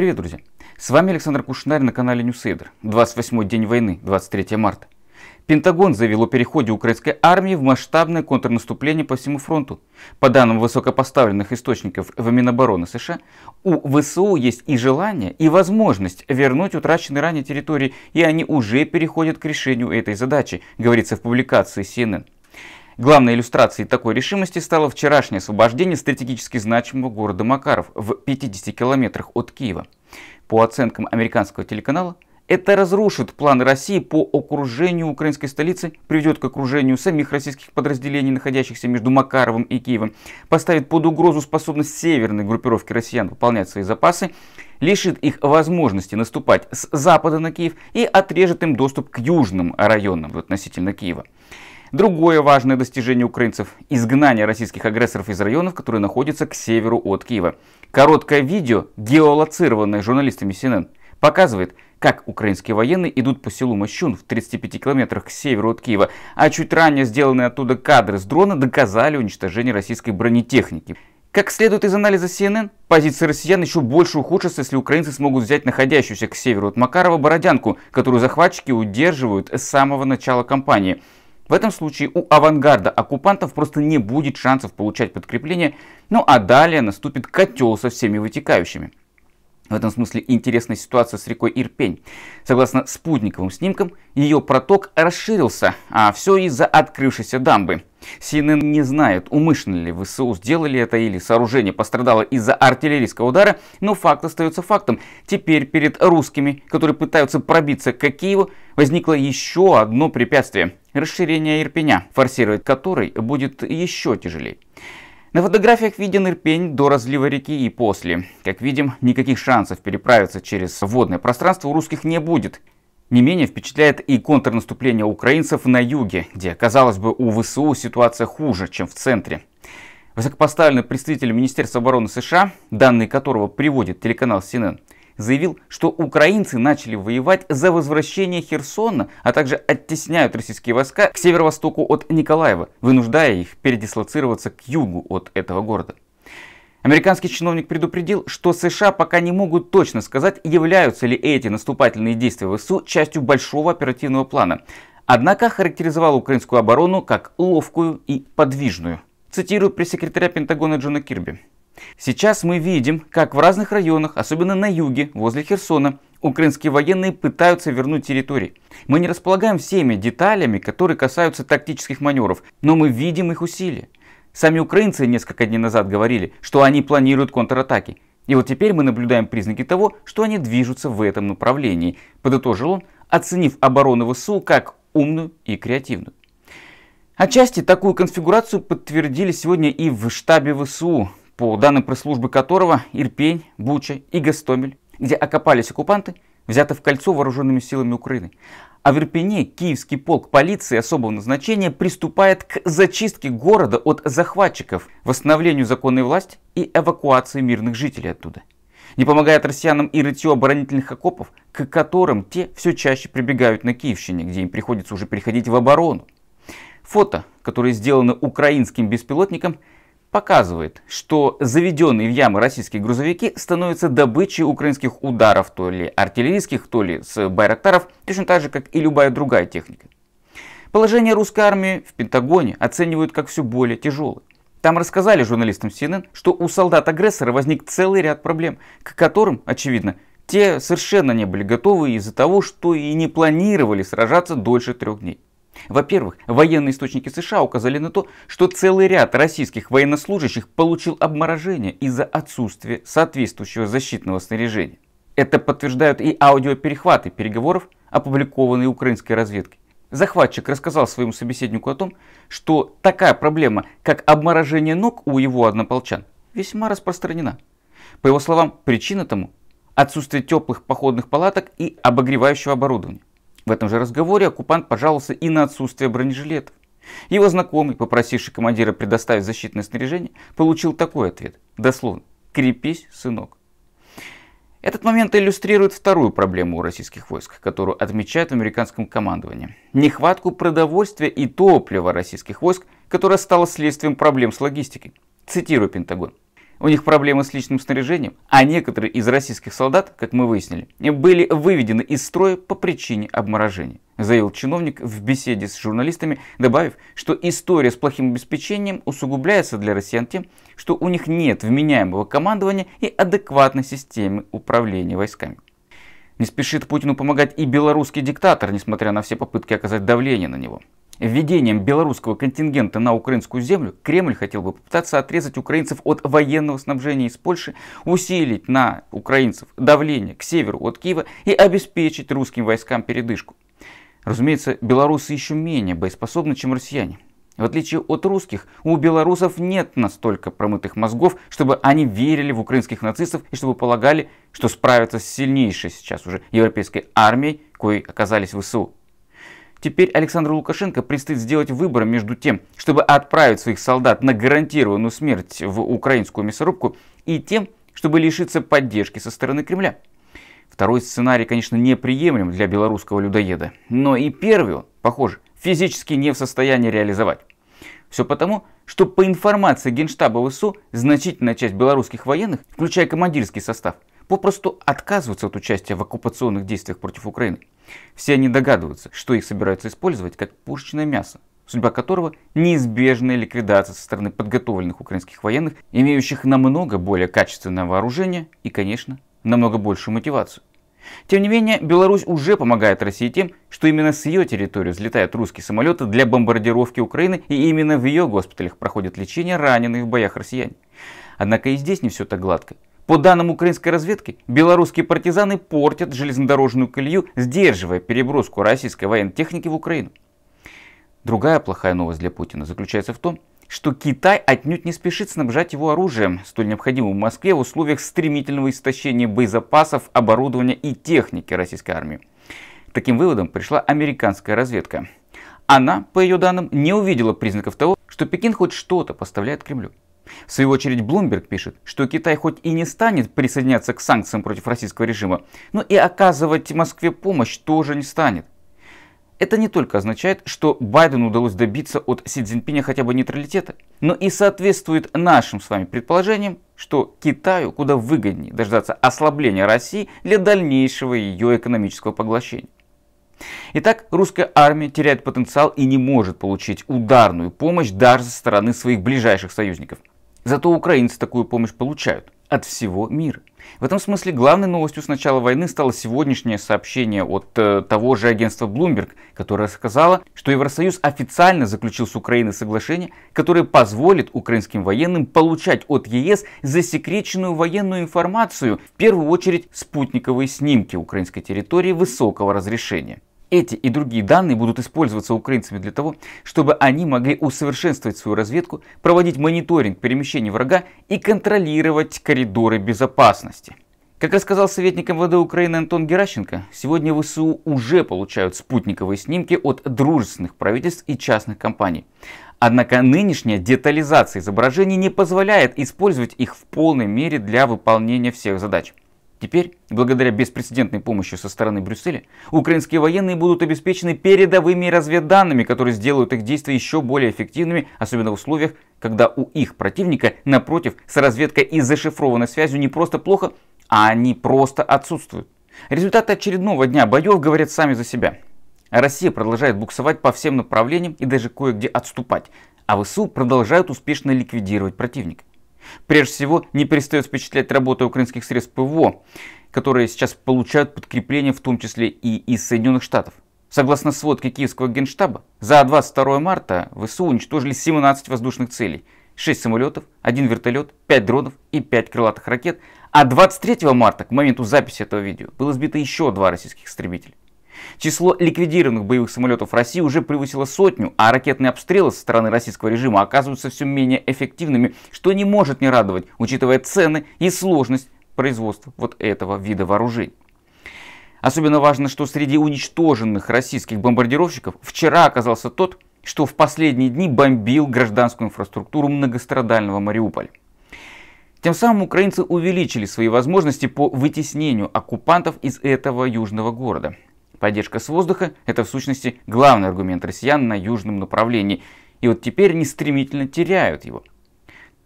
Привет, друзья! С вами Александр Кушнарь на канале Newsaider. 28 день войны, 23 марта. Пентагон заявил о переходе украинской армии в масштабное контрнаступление по всему фронту. По данным высокопоставленных источников в Минобороны США, у ВСУ есть и желание, и возможность вернуть утраченные ранее территории, и они уже переходят к решению этой задачи, говорится в публикации CNN. Главной иллюстрацией такой решимости стало вчерашнее освобождение стратегически значимого города Макаров в 50 километрах от Киева. По оценкам американского телеканала, это разрушит планы России по окружению украинской столицы, приведет к окружению самих российских подразделений, находящихся между Макаровым и Киевом, поставит под угрозу способность северной группировки россиян пополнять свои запасы, лишит их возможности наступать с запада на Киев и отрежет им доступ к южным районам относительно Киева. Другое важное достижение украинцев – изгнание российских агрессоров из районов, которые находятся к северу от Киева. Короткое видео, геолоцированное журналистами CNN, показывает, как украинские военные идут по селу Мощун в 35 километрах к северу от Киева, а чуть ранее сделанные оттуда кадры с дрона доказали уничтожение российской бронетехники. Как следует из анализа CNN, позиции россиян еще больше ухудшатся, если украинцы смогут взять находящуюся к северу от Макарова Бородянку, которую захватчики удерживают с самого начала кампании. В этом случае у авангарда оккупантов просто не будет шансов получать подкрепление, ну а далее наступит котел со всеми вытекающими. В этом смысле интересная ситуация с рекой Ирпень. Согласно спутниковым снимкам, ее проток расширился, а все из-за открывшейся дамбы. CNN не знает, умышленно ли ВСУ сделали это или сооружение пострадало из-за артиллерийского удара, но факт остается фактом. Теперь перед русскими, которые пытаются пробиться к Киеву, возникло еще одно препятствие – расширение Ирпеня, форсировать который будет еще тяжелее. На фотографиях виден Ирпень до разлива реки и после. Как видим, никаких шансов переправиться через водное пространство у русских не будет. Не менее впечатляет и контрнаступление украинцев на юге, где, казалось бы, у ВСУ ситуация хуже, чем в центре. Высокопоставленный представитель Министерства обороны США, данные которого приводит телеканал CNN, заявил, что украинцы начали воевать за возвращение Херсона, а также оттесняют российские войска к северо-востоку от Николаева, вынуждая их передислоцироваться к югу от этого города. Американский чиновник предупредил, что США пока не могут точно сказать, являются ли эти наступательные действия ВСУ частью большого оперативного плана. Однако характеризовал украинскую оборону как ловкую и подвижную. Цитирую пресс-секретаря Пентагона Джона Кирби. Сейчас мы видим, как в разных районах, особенно на юге, возле Херсона, украинские военные пытаются вернуть территории. Мы не располагаем всеми деталями, которые касаются тактических маневров, но мы видим их усилия. Сами украинцы несколько дней назад говорили, что они планируют контратаки. И вот теперь мы наблюдаем признаки того, что они движутся в этом направлении, подытожил он, оценив оборону ВСУ как умную и креативную. Отчасти такую конфигурацию подтвердили сегодня и в штабе ВСУ по данным пресс-службы которого Ирпень, Буча и Гастомель, где окопались оккупанты, взяты в кольцо вооруженными силами Украины. А в Ирпене киевский полк полиции особого назначения приступает к зачистке города от захватчиков, восстановлению законной власти и эвакуации мирных жителей оттуда. Не помогает россиянам и рытье оборонительных окопов, к которым те все чаще прибегают на Киевщине, где им приходится уже переходить в оборону. Фото, которые сделаны украинским беспилотником – показывает, что заведенные в ямы российские грузовики становятся добычей украинских ударов, то ли артиллерийских, то ли с байрактаров, точно так же, как и любая другая техника. Положение русской армии в Пентагоне оценивают как все более тяжелое. Там рассказали журналистам CNN, что у солдат-агрессора возник целый ряд проблем, к которым, очевидно, те совершенно не были готовы из-за того, что и не планировали сражаться дольше трех дней. Во-первых, военные источники США указали на то, что целый ряд российских военнослужащих получил обморожение из-за отсутствия соответствующего защитного снаряжения. Это подтверждают и аудиоперехваты переговоров, опубликованные украинской разведкой. Захватчик рассказал своему собеседнику о том, что такая проблема, как обморожение ног у его однополчан, весьма распространена. По его словам, причина тому – отсутствие теплых походных палаток и обогревающего оборудования. В этом же разговоре оккупант пожаловался и на отсутствие бронежилетов. Его знакомый, попросивший командира предоставить защитное снаряжение, получил такой ответ, дословно «крепись, сынок». Этот момент иллюстрирует вторую проблему у российских войск, которую отмечают в американском командовании. Нехватку продовольствия и топлива российских войск, которая стала следствием проблем с логистикой. Цитирую Пентагон у них проблемы с личным снаряжением, а некоторые из российских солдат, как мы выяснили, были выведены из строя по причине обморожения, заявил чиновник в беседе с журналистами, добавив, что история с плохим обеспечением усугубляется для россиян тем, что у них нет вменяемого командования и адекватной системы управления войсками. Не спешит Путину помогать и белорусский диктатор, несмотря на все попытки оказать давление на него введением белорусского контингента на украинскую землю Кремль хотел бы попытаться отрезать украинцев от военного снабжения из Польши, усилить на украинцев давление к северу от Киева и обеспечить русским войскам передышку. Разумеется, белорусы еще менее боеспособны, чем россияне. В отличие от русских, у белорусов нет настолько промытых мозгов, чтобы они верили в украинских нацистов и чтобы полагали, что справятся с сильнейшей сейчас уже европейской армией, коей оказались ВСУ. Теперь Александру Лукашенко предстоит сделать выбор между тем, чтобы отправить своих солдат на гарантированную смерть в украинскую мясорубку, и тем, чтобы лишиться поддержки со стороны Кремля. Второй сценарий, конечно, неприемлем для белорусского людоеда, но и первый, он, похоже, физически не в состоянии реализовать. Все потому, что по информации Генштаба ВСУ, значительная часть белорусских военных, включая командирский состав, попросту отказываются от участия в оккупационных действиях против Украины. Все они догадываются, что их собираются использовать как пушечное мясо, судьба которого – неизбежная ликвидация со стороны подготовленных украинских военных, имеющих намного более качественное вооружение и, конечно, намного большую мотивацию. Тем не менее, Беларусь уже помогает России тем, что именно с ее территории взлетают русские самолеты для бомбардировки Украины, и именно в ее госпиталях проходит лечение раненых в боях россиян. Однако и здесь не все так гладко. По данным украинской разведки, белорусские партизаны портят железнодорожную колею, сдерживая переброску российской военной техники в Украину. Другая плохая новость для Путина заключается в том, что Китай отнюдь не спешит снабжать его оружием, столь необходимым в Москве в условиях стремительного истощения боезапасов, оборудования и техники российской армии. Таким выводом пришла американская разведка. Она, по ее данным, не увидела признаков того, что Пекин хоть что-то поставляет Кремлю. В свою очередь Блумберг пишет, что Китай хоть и не станет присоединяться к санкциям против российского режима, но и оказывать Москве помощь тоже не станет. Это не только означает, что Байдену удалось добиться от Си Цзиньпиня хотя бы нейтралитета, но и соответствует нашим с вами предположениям, что Китаю куда выгоднее дождаться ослабления России для дальнейшего ее экономического поглощения. Итак, русская армия теряет потенциал и не может получить ударную помощь даже со стороны своих ближайших союзников. Зато украинцы такую помощь получают от всего мира. В этом смысле главной новостью с начала войны стало сегодняшнее сообщение от э, того же агентства Bloomberg, которое сказало, что Евросоюз официально заключил с Украиной соглашение, которое позволит украинским военным получать от ЕС засекреченную военную информацию, в первую очередь спутниковые снимки украинской территории высокого разрешения. Эти и другие данные будут использоваться украинцами для того, чтобы они могли усовершенствовать свою разведку, проводить мониторинг перемещений врага и контролировать коридоры безопасности. Как рассказал советник МВД Украины Антон Геращенко, сегодня ВСУ уже получают спутниковые снимки от дружественных правительств и частных компаний. Однако нынешняя детализация изображений не позволяет использовать их в полной мере для выполнения всех задач. Теперь, благодаря беспрецедентной помощи со стороны Брюсселя, украинские военные будут обеспечены передовыми разведданными, которые сделают их действия еще более эффективными, особенно в условиях, когда у их противника, напротив, с разведкой и зашифрованной связью не просто плохо, а они просто отсутствуют. Результаты очередного дня боев говорят сами за себя. Россия продолжает буксовать по всем направлениям и даже кое-где отступать, а ВСУ продолжают успешно ликвидировать противника. Прежде всего, не перестает впечатлять работа украинских средств ПВО, которые сейчас получают подкрепление в том числе и из Соединенных Штатов. Согласно сводке Киевского генштаба, за 22 марта ВСУ уничтожили 17 воздушных целей, 6 самолетов, 1 вертолет, 5 дронов и 5 крылатых ракет, а 23 марта, к моменту записи этого видео, было сбито еще два российских истребителя. Число ликвидированных боевых самолетов России уже превысило сотню, а ракетные обстрелы со стороны российского режима оказываются все менее эффективными, что не может не радовать, учитывая цены и сложность производства вот этого вида вооружений. Особенно важно, что среди уничтоженных российских бомбардировщиков вчера оказался тот, что в последние дни бомбил гражданскую инфраструктуру многострадального Мариуполя. Тем самым украинцы увеличили свои возможности по вытеснению оккупантов из этого южного города. Поддержка с воздуха – это в сущности главный аргумент россиян на южном направлении. И вот теперь они стремительно теряют его.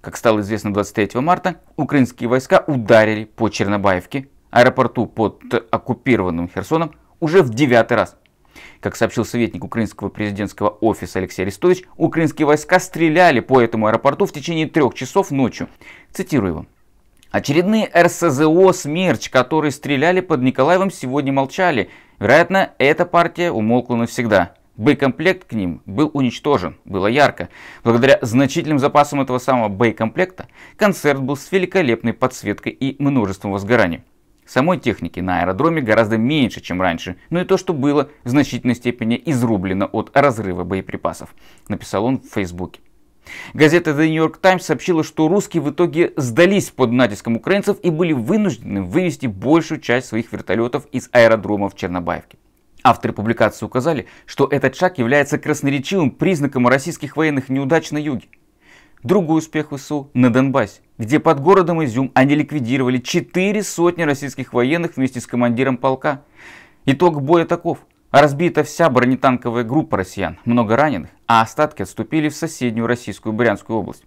Как стало известно 23 марта, украинские войска ударили по Чернобаевке, аэропорту под оккупированным Херсоном, уже в девятый раз. Как сообщил советник украинского президентского офиса Алексей Арестович, украинские войска стреляли по этому аэропорту в течение трех часов ночью. Цитирую его. Очередные РСЗО «Смерч», которые стреляли под Николаевым, сегодня молчали. Вероятно, эта партия умолкла навсегда. Боекомплект к ним был уничтожен, было ярко. Благодаря значительным запасам этого самого боекомплекта концерт был с великолепной подсветкой и множеством возгораний. Самой техники на аэродроме гораздо меньше, чем раньше, но и то, что было, в значительной степени изрублено от разрыва боеприпасов, написал он в Фейсбуке. Газета The New York Times сообщила, что русские в итоге сдались под натиском украинцев и были вынуждены вывести большую часть своих вертолетов из аэродрома в Чернобаевке. Авторы публикации указали, что этот шаг является красноречивым признаком российских военных неудач на юге. Другой успех ВСУ на Донбассе, где под городом Изюм они ликвидировали 4 сотни российских военных вместе с командиром полка. Итог боя таков. Разбита вся бронетанковая группа россиян, много раненых, а остатки отступили в соседнюю российскую Брянскую область.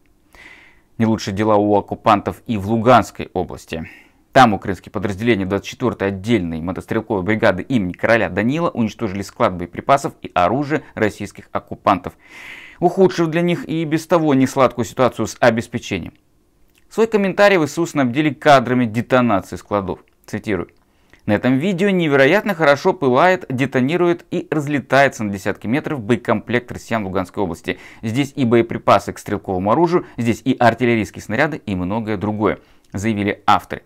Не лучше дела у оккупантов и в Луганской области. Там украинские подразделения 24-й отдельной мотострелковой бригады имени короля Данила уничтожили склад боеприпасов и оружия российских оккупантов, ухудшив для них и без того несладкую ситуацию с обеспечением. Свой комментарий в ИСУ снабдили кадрами детонации складов. Цитирую. На этом видео невероятно хорошо пылает, детонирует и разлетается на десятки метров боекомплект россиян Луганской области. Здесь и боеприпасы к стрелковому оружию, здесь и артиллерийские снаряды и многое другое, заявили авторы.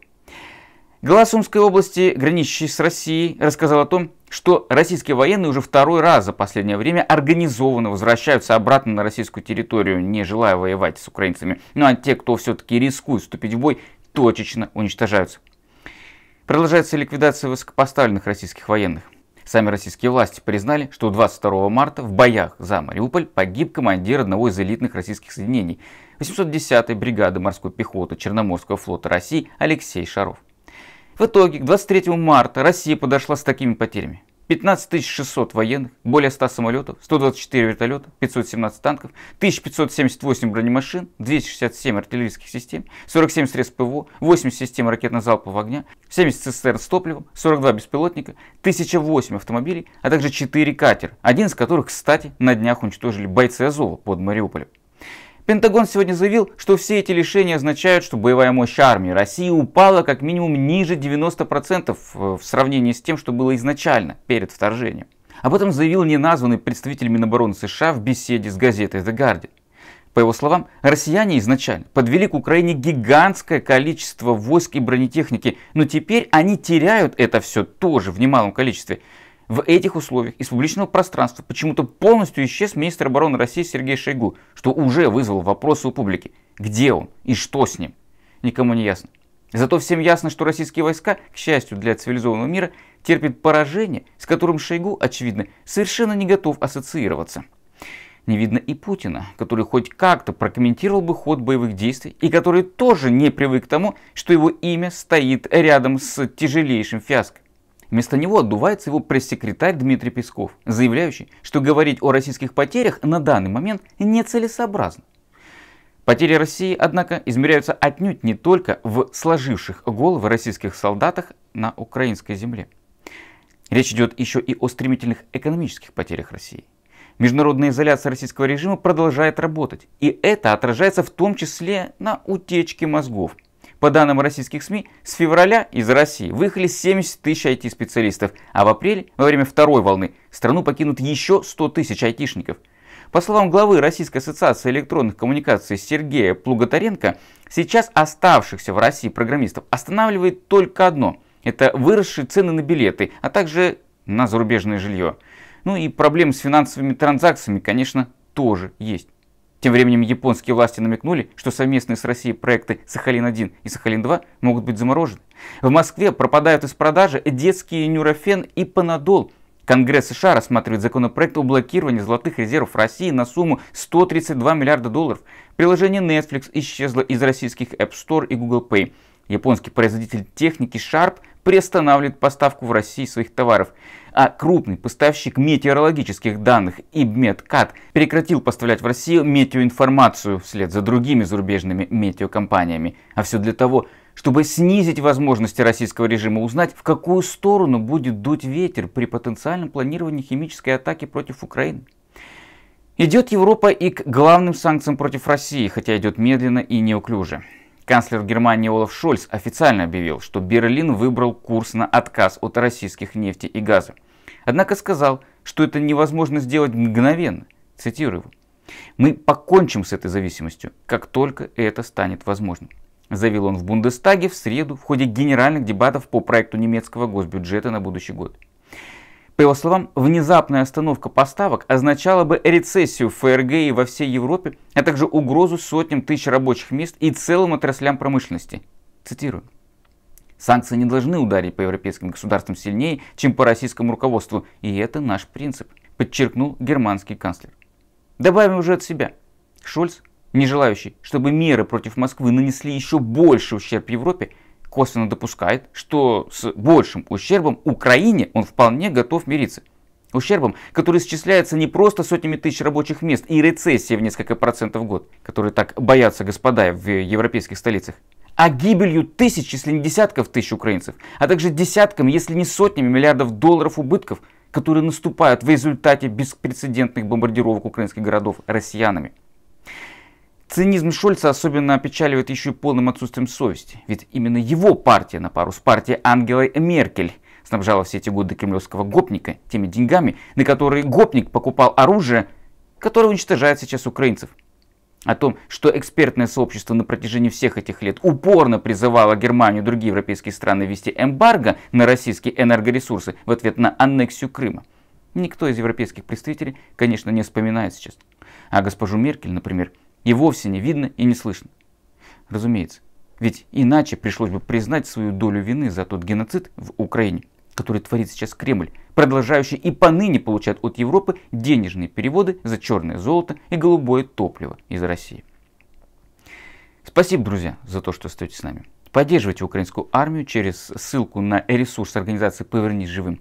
Глава Сумской области, граничащий с Россией, рассказал о том, что российские военные уже второй раз за последнее время организованно возвращаются обратно на российскую территорию, не желая воевать с украинцами. Ну а те, кто все-таки рискует вступить в бой, точечно уничтожаются. Продолжается ликвидация высокопоставленных российских военных. Сами российские власти признали, что 22 марта в боях за Мариуполь погиб командир одного из элитных российских соединений 810-й бригады морской пехоты Черноморского флота России Алексей Шаров. В итоге к 23 марта Россия подошла с такими потерями. 15 600 военных, более 100 самолетов, 124 вертолета, 517 танков, 1578 бронемашин, 267 артиллерийских систем, 47 средств ПВО, 80 систем ракетно-залпового огня, 70 цистерн с топливом, 42 беспилотника, 1008 автомобилей, а также 4 катера, один из которых, кстати, на днях уничтожили бойцы Азова под Мариуполем. Пентагон сегодня заявил, что все эти лишения означают, что боевая мощь армии России упала как минимум ниже 90% э, в сравнении с тем, что было изначально, перед вторжением. Об этом заявил неназванный представитель Минобороны США в беседе с газетой The Guardian. По его словам, россияне изначально подвели к Украине гигантское количество войск и бронетехники, но теперь они теряют это все тоже в немалом количестве. В этих условиях из публичного пространства почему-то полностью исчез министр обороны России Сергей Шойгу, что уже вызвало вопросы у публики. Где он и что с ним? Никому не ясно. Зато всем ясно, что российские войска, к счастью для цивилизованного мира, терпят поражение, с которым Шойгу, очевидно, совершенно не готов ассоциироваться. Не видно и Путина, который хоть как-то прокомментировал бы ход боевых действий и который тоже не привык к тому, что его имя стоит рядом с тяжелейшим фиаско. Вместо него отдувается его пресс-секретарь Дмитрий Песков, заявляющий, что говорить о российских потерях на данный момент нецелесообразно. Потери России, однако, измеряются отнюдь не только в сложивших головы российских солдатах на украинской земле. Речь идет еще и о стремительных экономических потерях России. Международная изоляция российского режима продолжает работать, и это отражается в том числе на утечке мозгов – по данным российских СМИ, с февраля из России выехали 70 тысяч IT-специалистов, а в апреле, во время второй волны, страну покинут еще 100 тысяч айтишников. По словам главы Российской ассоциации электронных коммуникаций Сергея Плуготаренко, сейчас оставшихся в России программистов останавливает только одно – это выросшие цены на билеты, а также на зарубежное жилье. Ну и проблемы с финансовыми транзакциями, конечно, тоже есть. Тем временем японские власти намекнули, что совместные с Россией проекты «Сахалин-1» и «Сахалин-2» могут быть заморожены. В Москве пропадают из продажи детские нюрофен и панадол. Конгресс США рассматривает законопроект о блокировании золотых резервов России на сумму 132 миллиарда долларов. Приложение Netflix исчезло из российских App Store и Google Pay. Японский производитель техники Sharp приостанавливает поставку в России своих товаров, а крупный поставщик метеорологических данных IBMEDCAT прекратил поставлять в Россию метеоинформацию вслед за другими зарубежными метеокомпаниями. А все для того, чтобы снизить возможности российского режима узнать, в какую сторону будет дуть ветер при потенциальном планировании химической атаки против Украины. Идет Европа и к главным санкциям против России, хотя идет медленно и неуклюже. Канцлер Германии Олаф Шольц официально объявил, что Берлин выбрал курс на отказ от российских нефти и газа. Однако сказал, что это невозможно сделать мгновенно. Цитирую его. «Мы покончим с этой зависимостью, как только это станет возможным», заявил он в Бундестаге в среду в ходе генеральных дебатов по проекту немецкого госбюджета на будущий год. По его словам, внезапная остановка поставок означала бы рецессию в ФРГ и во всей Европе, а также угрозу сотням тысяч рабочих мест и целым отраслям промышленности. Цитирую. Санкции не должны ударить по европейским государствам сильнее, чем по российскому руководству, и это наш принцип, подчеркнул германский канцлер. Добавим уже от себя. Шольц, не желающий, чтобы меры против Москвы нанесли еще больше ущерб Европе, косвенно допускает, что с большим ущербом Украине он вполне готов мириться. Ущербом, который исчисляется не просто сотнями тысяч рабочих мест и рецессией в несколько процентов в год, которые так боятся господа в европейских столицах, а гибелью тысяч, если не десятков тысяч украинцев, а также десятками, если не сотнями миллиардов долларов убытков, которые наступают в результате беспрецедентных бомбардировок украинских городов россиянами. Цинизм Шольца особенно опечаливает еще и полным отсутствием совести. Ведь именно его партия на пару с партией Ангелой Меркель снабжала все эти годы кремлевского гопника теми деньгами, на которые гопник покупал оружие, которое уничтожает сейчас украинцев. О том, что экспертное сообщество на протяжении всех этих лет упорно призывало Германию и другие европейские страны ввести эмбарго на российские энергоресурсы в ответ на аннексию Крыма. Никто из европейских представителей, конечно, не вспоминает сейчас. А госпожу Меркель, например, и вовсе не видно и не слышно. Разумеется, ведь иначе пришлось бы признать свою долю вины за тот геноцид в Украине, который творит сейчас Кремль, продолжающий и поныне получать от Европы денежные переводы за черное золото и голубое топливо из России. Спасибо, друзья, за то, что остаетесь с нами. Поддерживайте украинскую армию через ссылку на ресурс организации «Повернись живым».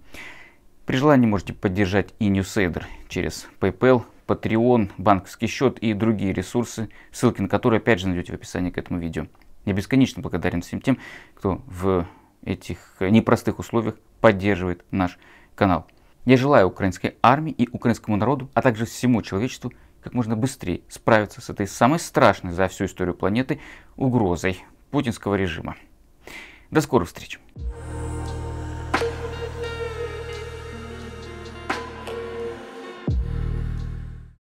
При желании можете поддержать и Ньюсейдер через PayPal, Patreon, банковский счет и другие ресурсы, ссылки на которые опять же найдете в описании к этому видео. Я бесконечно благодарен всем тем, кто в этих непростых условиях поддерживает наш канал. Я желаю украинской армии и украинскому народу, а также всему человечеству как можно быстрее справиться с этой самой страшной за всю историю планеты угрозой путинского режима. До скорых встреч!